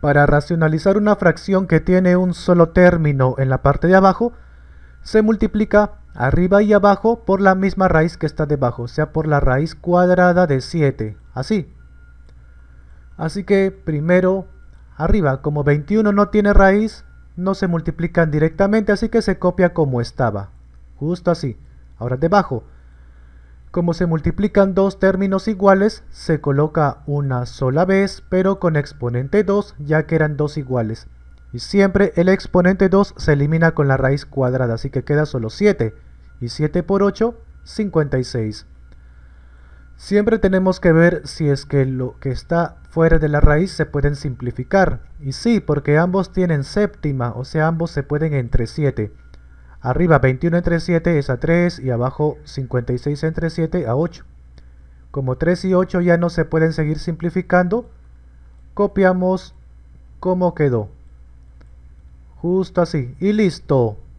Para racionalizar una fracción que tiene un solo término en la parte de abajo, se multiplica arriba y abajo por la misma raíz que está debajo, o sea, por la raíz cuadrada de 7, así. Así que primero arriba, como 21 no tiene raíz, no se multiplican directamente, así que se copia como estaba, justo así. Ahora debajo, como se multiplican dos términos iguales, se coloca una sola vez, pero con exponente 2, ya que eran dos iguales. Y siempre el exponente 2 se elimina con la raíz cuadrada, así que queda solo 7. Y 7 por 8, 56. Siempre tenemos que ver si es que lo que está fuera de la raíz se pueden simplificar. Y sí, porque ambos tienen séptima, o sea, ambos se pueden entre 7. Arriba 21 entre 7 es a 3 y abajo 56 entre 7 a 8. Como 3 y 8 ya no se pueden seguir simplificando, copiamos como quedó. Justo así. Y listo.